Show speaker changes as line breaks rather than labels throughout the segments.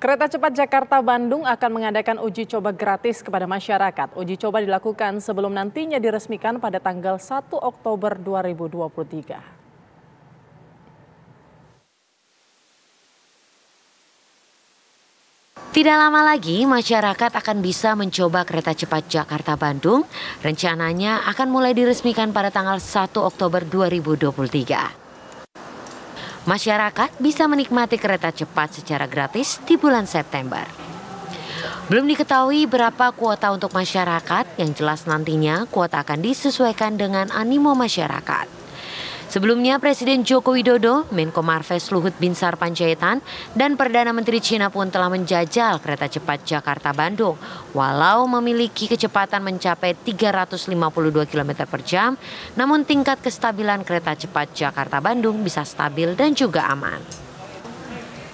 Kereta cepat Jakarta-Bandung akan mengadakan uji coba gratis kepada masyarakat. Uji coba dilakukan sebelum nantinya diresmikan pada tanggal 1 Oktober 2023.
Tidak lama lagi masyarakat akan bisa mencoba kereta cepat Jakarta-Bandung. Rencananya akan mulai diresmikan pada tanggal 1 Oktober 2023 masyarakat bisa menikmati kereta cepat secara gratis di bulan September. Belum diketahui berapa kuota untuk masyarakat, yang jelas nantinya kuota akan disesuaikan dengan animo masyarakat. Sebelumnya Presiden Joko Widodo, Menko Marves Luhut Binsar Panjaitan, dan Perdana Menteri Cina pun telah menjajal kereta cepat Jakarta-Bandung. Walau memiliki kecepatan mencapai 352 km per jam, namun tingkat kestabilan kereta cepat Jakarta-Bandung bisa stabil dan juga aman.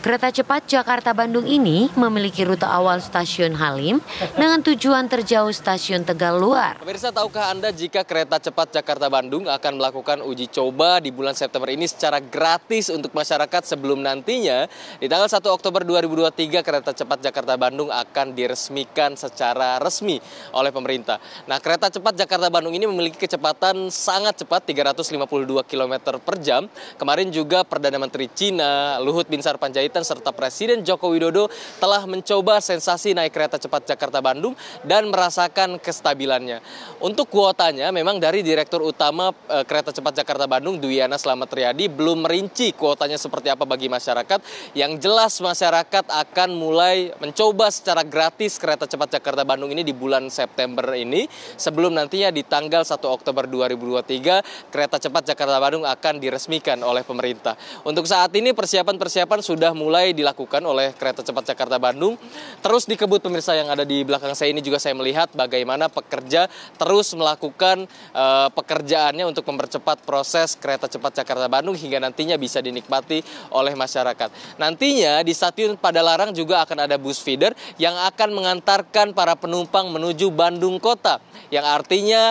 Kereta cepat Jakarta-Bandung ini memiliki rute awal stasiun Halim dengan tujuan terjauh stasiun Tegal Luar.
Pemirsa, tahukah Anda jika kereta cepat Jakarta-Bandung akan melakukan uji coba di bulan September ini secara gratis untuk masyarakat sebelum nantinya di tanggal 1 Oktober 2023 kereta cepat Jakarta-Bandung akan diresmikan secara resmi oleh pemerintah. Nah, kereta cepat Jakarta-Bandung ini memiliki kecepatan sangat cepat 352 km per jam. Kemarin juga Perdana Menteri Cina Luhut Binsar Panjaitan Banten serta Presiden Joko Widodo telah mencoba sensasi naik kereta cepat Jakarta-Bandung dan merasakan kestabilannya. Untuk kuotanya memang dari Direktur Utama eh, Kereta Cepat Jakarta-Bandung Dwiana Slamet Riyadi belum merinci kuotanya seperti apa bagi masyarakat. Yang jelas masyarakat akan mulai mencoba secara gratis kereta cepat Jakarta-Bandung ini di bulan September ini sebelum nantinya di tanggal 1 Oktober 2023 kereta cepat Jakarta-Bandung akan diresmikan oleh pemerintah. Untuk saat ini persiapan-persiapan sudah mulai dilakukan oleh kereta cepat Jakarta Bandung. Terus dikebut pemirsa yang ada di belakang saya ini juga saya melihat bagaimana pekerja terus melakukan uh, pekerjaannya untuk mempercepat proses kereta cepat Jakarta Bandung hingga nantinya bisa dinikmati oleh masyarakat. Nantinya di stasiun Padalarang juga akan ada bus feeder yang akan mengantarkan para penumpang menuju Bandung Kota. Yang artinya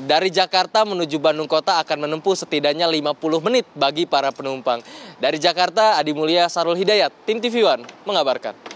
dari Jakarta menuju Bandung Kota akan menempuh setidaknya 50 menit bagi para penumpang. Dari Jakarta Adi Mulia Sarul Hidayat Hidayat, Tim TV One mengabarkan.